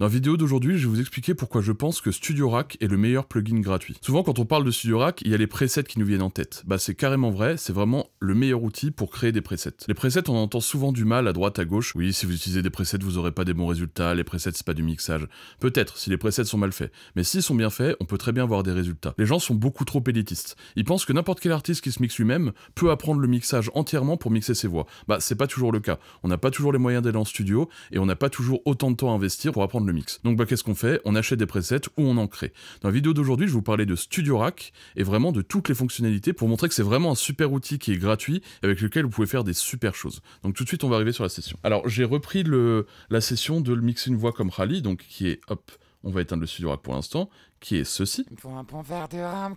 Dans la vidéo d'aujourd'hui, je vais vous expliquer pourquoi je pense que Studio Rack est le meilleur plugin gratuit. Souvent, quand on parle de Studio Rack, il y a les presets qui nous viennent en tête. Bah, c'est carrément vrai, c'est vraiment le meilleur outil pour créer des presets. Les presets, on entend souvent du mal à droite, à gauche. Oui, si vous utilisez des presets, vous aurez pas des bons résultats. Les presets, c'est pas du mixage. Peut-être, si les presets sont mal faits. Mais s'ils sont bien faits, on peut très bien avoir des résultats. Les gens sont beaucoup trop élitistes. Ils pensent que n'importe quel artiste qui se mixe lui-même peut apprendre le mixage entièrement pour mixer ses voix. Bah, c'est pas toujours le cas. On n'a pas toujours les moyens d'aller en studio et on n'a pas toujours autant de temps à investir pour apprendre le mix. Donc bah, qu'est-ce qu'on fait On achète des presets ou on en crée. Dans la vidéo d'aujourd'hui, je vous parlais de Studio Rack et vraiment de toutes les fonctionnalités pour montrer que c'est vraiment un super outil qui est gratuit avec lequel vous pouvez faire des super choses. Donc tout de suite, on va arriver sur la session. Alors j'ai repris le, la session de le mixer une voix comme Rally, donc qui est hop. On va éteindre le studio rack pour l'instant, qui est ceci. un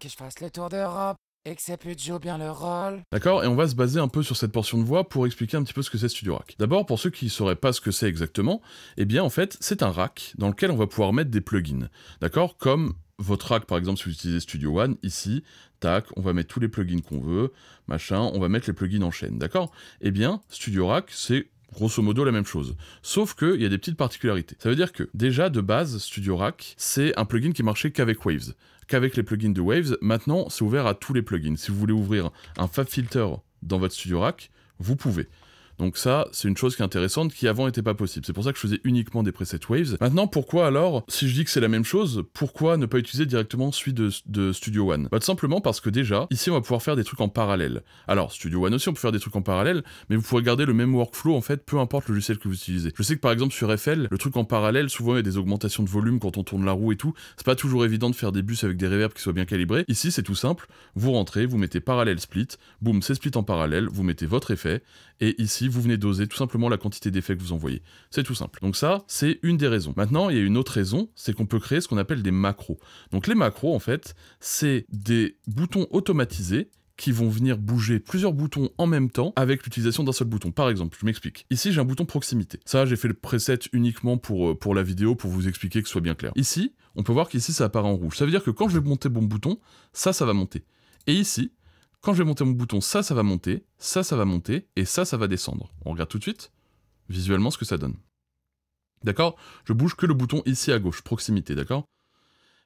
je fasse le tour d'Europe et bien le rôle. D'accord, et on va se baser un peu sur cette portion de voix pour expliquer un petit peu ce que c'est Studio Rack. D'abord, pour ceux qui ne sauraient pas ce que c'est exactement, eh bien en fait, c'est un rack dans lequel on va pouvoir mettre des plugins. D'accord Comme votre rack, par exemple, si vous utilisez Studio One, ici, tac, on va mettre tous les plugins qu'on veut, machin, on va mettre les plugins en chaîne, d'accord Eh bien, Studio Rack, c'est grosso modo la même chose. Sauf qu'il y a des petites particularités. Ça veut dire que déjà de base, Studio Rack, c'est un plugin qui marchait qu'avec Waves, qu'avec les plugins de Waves. Maintenant, c'est ouvert à tous les plugins. Si vous voulez ouvrir un FabFilter dans votre Studio Rack, vous pouvez. Donc ça, c'est une chose qui est intéressante qui avant n'était pas possible. C'est pour ça que je faisais uniquement des presets Waves. Maintenant, pourquoi alors, si je dis que c'est la même chose, pourquoi ne pas utiliser directement celui de, Studio One bah, tout Simplement parce que déjà, ici, on va pouvoir faire des trucs en parallèle. Alors, Studio One aussi, on peut faire des trucs en parallèle, mais vous pouvez garder le même workflow, en fait, peu importe le logiciel que vous utilisez. Je sais que par exemple, sur FL, le truc en parallèle, souvent, il y a des augmentations de volume quand on tourne la roue et tout. C'est pas toujours évident de faire des bus avec des reverbs qui soient bien calibrés. Ici, c'est tout simple. Vous rentrez, vous mettez parallèle split, boum, c'est split en parallèle, vous mettez votre effet, et ici, vous venez doser tout simplement la quantité d'effets que vous envoyez. C'est tout simple. Donc ça, c'est une des raisons. Maintenant, il y a une autre raison, c'est qu'on peut créer ce qu'on appelle des macros. Donc les macros, en fait, c'est des boutons automatisés qui vont venir bouger plusieurs boutons en même temps avec l'utilisation d'un seul bouton. Par exemple, je m'explique. Ici, j'ai un bouton proximité. Ça, j'ai fait le preset uniquement pour, euh, pour la vidéo, pour vous expliquer que ce soit bien clair. Ici, on peut voir qu'ici, ça apparaît en rouge. Ça veut dire que quand je vais monter mon bouton, ça, ça va monter. Et ici, quand je vais monter mon bouton, ça, ça va monter, ça, ça va monter, et ça, ça va descendre. On regarde tout de suite, visuellement, ce que ça donne. D'accord Je bouge que le bouton ici à gauche, proximité, d'accord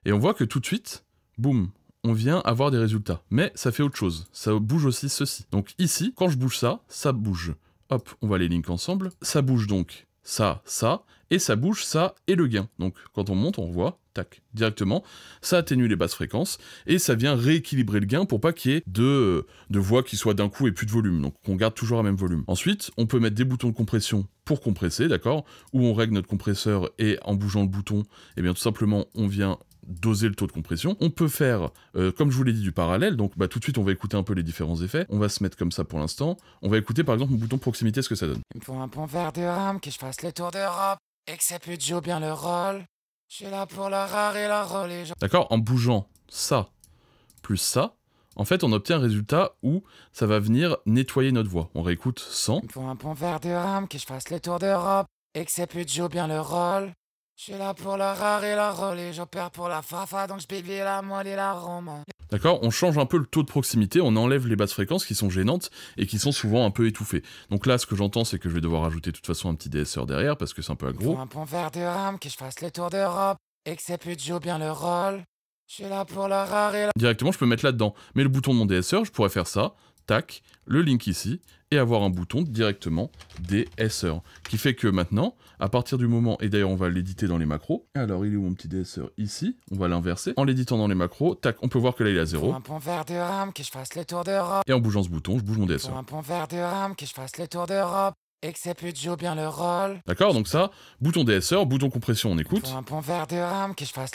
Et on voit que tout de suite, boum, on vient avoir des résultats. Mais ça fait autre chose, ça bouge aussi ceci. Donc ici, quand je bouge ça, ça bouge. Hop, on va les link ensemble. Ça bouge donc ça, ça, et ça bouge ça et le gain. Donc quand on monte, on voit, tac, directement, ça atténue les basses fréquences, et ça vient rééquilibrer le gain pour pas qu'il y ait de, de voix qui soit d'un coup et plus de volume, donc qu'on garde toujours le même volume. Ensuite, on peut mettre des boutons de compression pour compresser, d'accord Où on règle notre compresseur et en bougeant le bouton, et eh bien tout simplement, on vient doser le taux de compression. On peut faire, euh, comme je vous l'ai dit, du parallèle. Donc bah, tout de suite, on va écouter un peu les différents effets. On va se mettre comme ça pour l'instant. On va écouter par exemple mon bouton proximité, ce que ça donne. Il faut un pont vert de rame, que je fasse le tour d'Europe et bien le rôle. Je là pour la rare et la rôle. D'accord En bougeant ça plus ça, en fait, on obtient un résultat où ça va venir nettoyer notre voix. On réécoute 100. Il un pont vert de rame, que je fasse le tour d'Europe et que bien le rôle. Je suis là pour la rare et la et j'opère pour la fafa, donc je la moelle et la roman. D'accord On change un peu le taux de proximité, on enlève les basses fréquences qui sont gênantes et qui sont souvent un peu étouffées. Donc là, ce que j'entends, c'est que je vais devoir rajouter de toute façon un petit DSR derrière parce que c'est un peu aggro. Je pour Directement, je peux mettre là-dedans. Mais le bouton de mon DSR, je pourrais faire ça tac, le link ici, et avoir un bouton directement DSR. Qui fait que maintenant, à partir du moment, et d'ailleurs on va l'éditer dans les macros, alors il est où mon petit DSR Ici, on va l'inverser. En l'éditant dans les macros, tac, on peut voir que là il est à 0. Et en bougeant ce bouton, je bouge mon DSR. D'accord, donc ça, bouton DSR, bouton compression, on écoute. un je fasse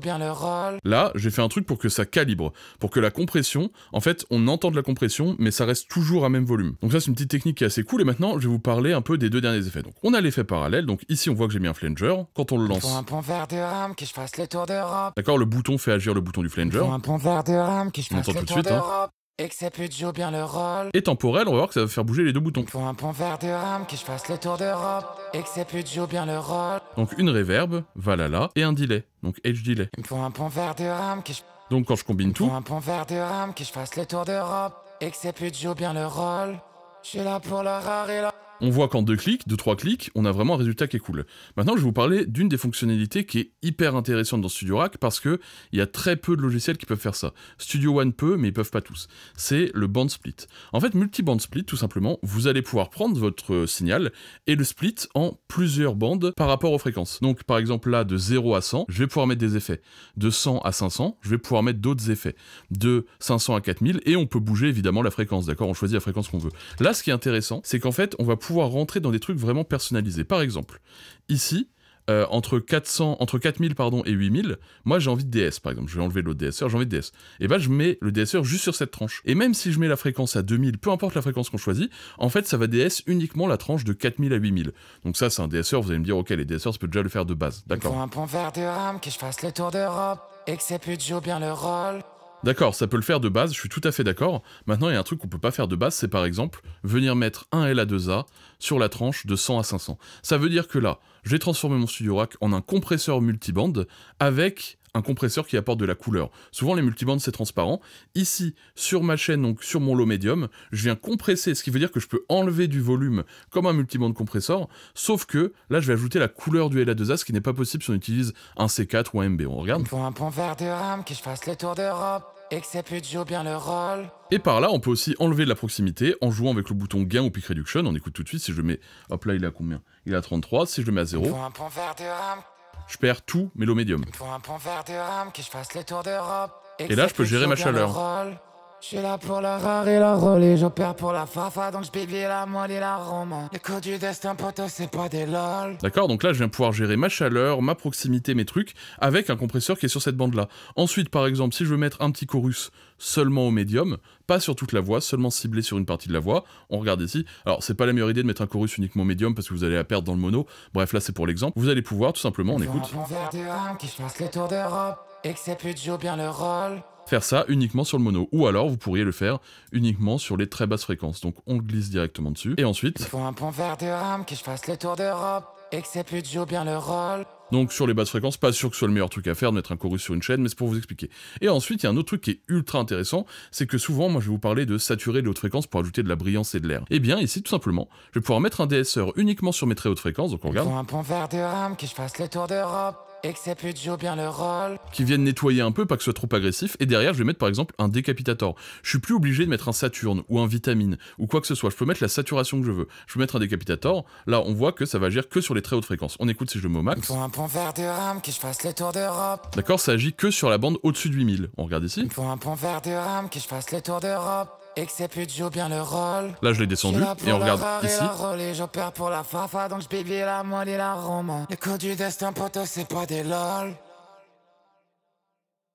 bien le rôle. Là, j'ai fait un truc pour que ça calibre, pour que la compression, en fait, on entende la compression, mais ça reste toujours à même volume. Donc ça, c'est une petite technique qui est assez cool, et maintenant, je vais vous parler un peu des deux derniers effets. Donc, on a l'effet parallèle, donc ici, on voit que j'ai mis un flanger, quand on le lance... un de je D'accord, le bouton fait agir le bouton du flanger. un de je on entend tout de suite, hein et que bien le rôle. Et temporel, on va voir que ça va faire bouger les deux boutons. Pour un pont vert de rame, que je fasse le tour d'Europe, et que ça bien le rôle. Donc une reverb, Valhalla, et un delay, donc H delay. Pour un pont vert de rame, que je... Donc quand je combine tout... un pont vert de rame, que je fasse le tour d'Europe, et que bien le rôle. Je suis là pour la rare et la on voit qu'en deux clics, deux, trois clics, on a vraiment un résultat qui est cool. Maintenant, je vais vous parler d'une des fonctionnalités qui est hyper intéressante dans Studio Rack parce que il y a très peu de logiciels qui peuvent faire ça. Studio One peut, mais ils peuvent pas tous. C'est le band split. En fait, multi-band split, tout simplement, vous allez pouvoir prendre votre euh, signal et le split en plusieurs bandes par rapport aux fréquences. Donc, par exemple, là, de 0 à 100, je vais pouvoir mettre des effets. De 100 à 500, je vais pouvoir mettre d'autres effets. De 500 à 4000, et on peut bouger évidemment la fréquence, d'accord On choisit la fréquence qu'on veut. Là, ce qui est intéressant, c'est qu'en fait, on va pouvoir pouvoir rentrer dans des trucs vraiment personnalisés. Par exemple, ici, euh, entre 400, entre 4000 pardon, et 8000, moi j'ai envie de DS par exemple, je vais enlever l'autre DSR, j'ai envie de DS. Et ben je mets le DSR juste sur cette tranche. Et même si je mets la fréquence à 2000, peu importe la fréquence qu'on choisit, en fait ça va DS uniquement la tranche de 4000 à 8000. Donc ça c'est un DSR, vous allez me dire ok les DSR ça peut déjà le faire de base, d'accord. un de que je fasse le tour d'Europe, et bien le rôle. D'accord, ça peut le faire de base, je suis tout à fait d'accord. Maintenant, il y a un truc qu'on peut pas faire de base, c'est par exemple venir mettre un la 2A sur la tranche de 100 à 500. Ça veut dire que là, j'ai transformé mon studio rack en un compresseur multiband avec un compresseur qui apporte de la couleur. Souvent les multibandes c'est transparent. Ici, sur ma chaîne, donc sur mon low medium, je viens compresser, ce qui veut dire que je peux enlever du volume comme un multiband compresseur, sauf que là je vais ajouter la couleur du LA2A, ce qui n'est pas possible si on utilise un C4 ou un MB. On regarde. Pour un pont vert de RAM, que je fasse le tour d'Europe et bien le rôle. Et par là, on peut aussi enlever de la proximité en jouant avec le bouton gain ou pick reduction. On écoute tout de suite. Si je mets. Hop là, il est à combien Il est à 33. Si je le mets à 0. Je perds tout, mais l'eau médium. Et là, je peux gérer ma chaleur suis là pour la rare et la j'en j'opère pour la fafa, donc je la moelle et la roma. Les du destin, poteau, c'est pas des lol. D'accord, donc là je viens pouvoir gérer ma chaleur, ma proximité, mes trucs, avec un compresseur qui est sur cette bande-là. Ensuite, par exemple, si je veux mettre un petit chorus seulement au médium, pas sur toute la voix, seulement ciblé sur une partie de la voix, on regarde ici. Alors, c'est pas la meilleure idée de mettre un chorus uniquement au médium parce que vous allez la perdre dans le mono. Bref, là c'est pour l'exemple. Vous allez pouvoir, tout simplement, on écoute. Et que c'est plus de bien le rôle faire ça uniquement sur le mono. Ou alors, vous pourriez le faire uniquement sur les très basses fréquences. Donc, on glisse directement dessus. Et ensuite... Il faut un pont vert de rame, que je fasse le tour d'Europe, et que c'est plus de bien le rôle. Donc sur les basses fréquences, pas sûr que ce soit le meilleur truc à faire de mettre un chorus sur une chaîne, mais c'est pour vous expliquer. Et ensuite, il y a un autre truc qui est ultra intéressant, c'est que souvent, moi je vais vous parler de saturer les hautes fréquences pour ajouter de la brillance et de l'air. Et eh bien ici, tout simplement, je vais pouvoir mettre un DSR uniquement sur mes très hautes fréquences, donc on regarde. un vert de rame, que je fasse le tour d'Europe, et que ça bien le rôle. Qui viennent nettoyer un peu, pas que ce soit trop agressif, et derrière je vais mettre par exemple un décapitator. Je suis plus obligé de mettre un Saturne ou un Vitamine ou quoi que ce soit, je peux mettre la saturation que je veux. Je peux mettre un décapitator, là on voit que ça va agir que sur les très hautes fréquences. On écoute si je le mets au max. Pour un pont vert de rame, que je fasse les tours d'Europe. D'accord, ça agit que sur la bande au-dessus de 8000. On regarde ici. Pour un pont vert de rame, que je fasse le tour d'Europe. Et que c'est plus joue bien le rôle. Là, je l'ai descendu et on regarde ici. Et j'opère pour la fafa, donc je bébé la moelle et la roman. Les coups du destin, poteau, c'est pas des lol.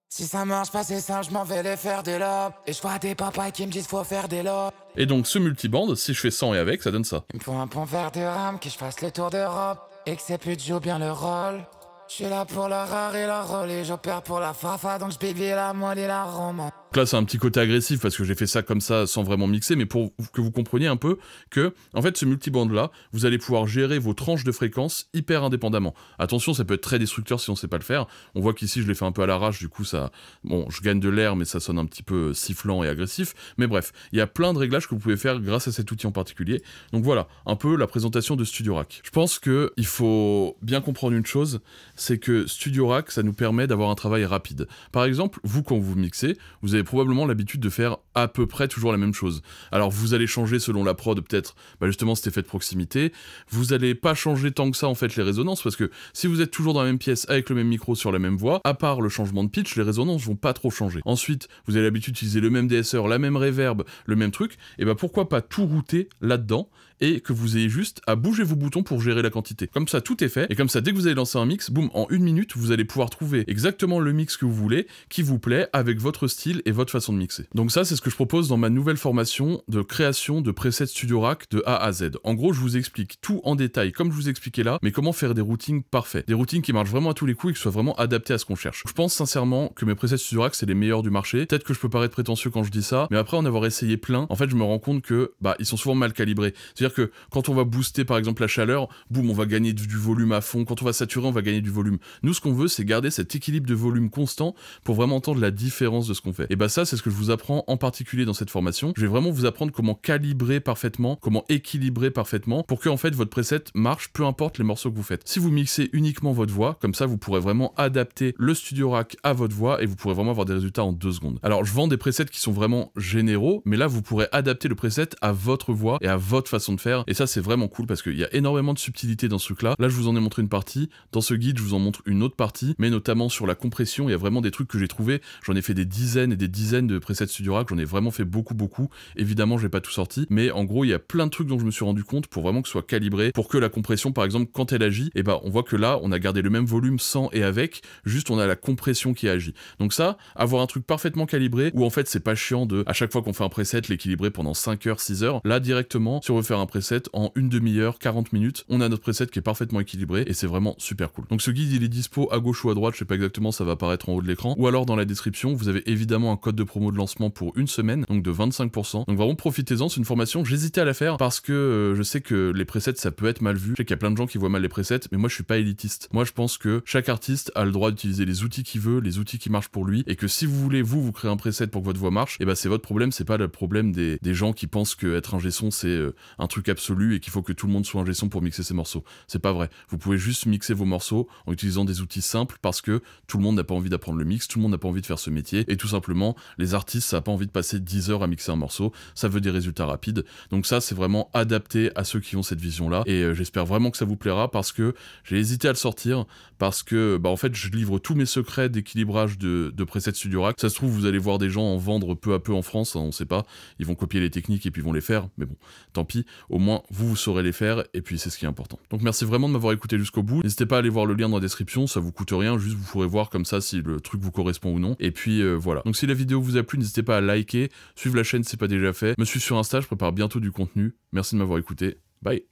Si ça marche pas, c'est simple, je m'en vais les faire des lobes. Et je vois des papas qui me disent faut faire des lobes. Et donc, ce multiband, si je fais 100 et avec, ça donne ça. Il me faut un pont vert de rame, que je fasse le tour d'Europe. Et que c'est plus joue bien le rôle. Je suis là pour la rare et la rôle. Et j'opère pour la fafa, donc je bébé la moelle et la roman là, c'est un petit côté agressif parce que j'ai fait ça comme ça sans vraiment mixer, mais pour que vous compreniez un peu que, en fait, ce multiband-là, vous allez pouvoir gérer vos tranches de fréquence hyper indépendamment. Attention, ça peut être très destructeur si on sait pas le faire. On voit qu'ici, je l'ai fait un peu à l'arrache, du coup, ça. Bon, je gagne de l'air, mais ça sonne un petit peu sifflant et agressif. Mais bref, il y a plein de réglages que vous pouvez faire grâce à cet outil en particulier. Donc voilà, un peu la présentation de Studio Rack. Je pense qu'il faut bien comprendre une chose, c'est que Studio Rack, ça nous permet d'avoir un travail rapide. Par exemple, vous, quand vous mixez, vous avez probablement l'habitude de faire à peu près toujours la même chose. Alors vous allez changer selon la prod peut-être bah, justement cet effet de proximité, vous n'allez pas changer tant que ça en fait les résonances parce que si vous êtes toujours dans la même pièce avec le même micro sur la même voix, à part le changement de pitch, les résonances vont pas trop changer. Ensuite, vous avez l'habitude d'utiliser le même DSR, la même reverb, le même truc, et ben pourquoi pas tout router là-dedans et que vous ayez juste à bouger vos boutons pour gérer la quantité. Comme ça, tout est fait, et comme ça, dès que vous allez lancer un mix, boum, en une minute, vous allez pouvoir trouver exactement le mix que vous voulez, qui vous plaît, avec votre style et votre façon de mixer. Donc ça, c'est ce que je propose dans ma nouvelle formation de création de presets Studio Rack de A à Z. En gros, je vous explique tout en détail, comme je vous expliquais là, mais comment faire des routings parfaits. Des routings qui marchent vraiment à tous les coups et qui soient vraiment adaptés à ce qu'on cherche. Je pense sincèrement que mes presets Studio Rack, c'est les meilleurs du marché. Peut-être que je peux paraître prétentieux quand je dis ça, mais après en avoir essayé plein, en fait, je me rends compte que bah, ils sont souvent mal calibrés. C'est-à-dire que quand on va booster par exemple la chaleur, boum, on va gagner du volume à fond. Quand on va saturer, on va gagner du volume. Nous, ce qu'on veut, c'est garder cet équilibre de volume constant pour vraiment entendre la différence de ce qu'on fait. Et bah ça, c'est ce que je vous apprends en partie dans cette formation. Je vais vraiment vous apprendre comment calibrer parfaitement, comment équilibrer parfaitement pour que en fait votre preset marche peu importe les morceaux que vous faites. Si vous mixez uniquement votre voix, comme ça vous pourrez vraiment adapter le studio rack à votre voix et vous pourrez vraiment avoir des résultats en deux secondes. Alors je vends des presets qui sont vraiment généraux, mais là vous pourrez adapter le preset à votre voix et à votre façon de faire. Et ça c'est vraiment cool parce qu'il y a énormément de subtilité dans ce truc là. Là je vous en ai montré une partie, dans ce guide je vous en montre une autre partie, mais notamment sur la compression, il y a vraiment des trucs que j'ai trouvé. J'en ai fait des dizaines et des dizaines de presets studio rack, ai vraiment fait beaucoup, beaucoup. Évidemment, j'ai pas tout sorti, mais en gros, il y a plein de trucs dont je me suis rendu compte pour vraiment que ce soit calibré, pour que la compression, par exemple, quand elle agit, et bah ben, on voit que là, on a gardé le même volume sans et avec, juste on a la compression qui agit. Donc ça, avoir un truc parfaitement calibré, où en fait, c'est pas chiant de, à chaque fois qu'on fait un preset, l'équilibrer pendant 5 heures, 6 heures. Là, directement, si on veut faire un preset en une demi-heure, 40 minutes, on a notre preset qui est parfaitement équilibré et c'est vraiment super cool. Donc ce guide, il est dispo à gauche ou à droite, je sais pas exactement, ça va apparaître en haut de l'écran, ou alors dans la description, vous avez évidemment un code de promo de lancement pour une semaine, donc de 25%. Donc vraiment profitez-en, c'est une formation, j'hésitais à la faire parce que euh, je sais que les presets ça peut être mal vu, je sais qu'il y a plein de gens qui voient mal les presets, mais moi je suis pas élitiste. Moi je pense que chaque artiste a le droit d'utiliser les outils qu'il veut, les outils qui marchent pour lui, et que si vous voulez vous vous créez un preset pour que votre voix marche, et eh ben c'est votre problème, c'est pas le problème des, gens qui pensent que être un son c'est euh, un truc absolu et qu'il faut que tout le monde soit un son pour mixer ses morceaux. C'est pas vrai. Vous pouvez juste mixer vos morceaux en utilisant des outils simples parce que tout le monde n'a pas envie d'apprendre le mix, tout le monde n'a pas envie de faire ce métier, et tout simplement les artistes ça pas envie de passer 10 heures à mixer un morceau, ça veut des résultats rapides. Donc ça, c'est vraiment adapté à ceux qui ont cette vision-là. Et euh, j'espère vraiment que ça vous plaira parce que j'ai hésité à le sortir, parce que bah, en fait, je livre tous mes secrets d'équilibrage de, de presets Studio Rack. Ça se trouve, vous allez voir des gens en vendre peu à peu en France, hein, on sait pas. Ils vont copier les techniques et puis vont les faire, mais bon, tant pis. Au moins, vous, vous saurez les faire et puis c'est ce qui est important. Donc merci vraiment de m'avoir écouté jusqu'au bout. N'hésitez pas à aller voir le lien dans la description, ça vous coûte rien, juste vous pourrez voir comme ça si le truc vous correspond ou non. Et puis euh, voilà. Donc si la vidéo vous a plu, n'hésitez pas à liker liker, suivre la chaîne si c'est pas déjà fait, me suis sur Insta, je prépare bientôt du contenu. Merci de m'avoir écouté. Bye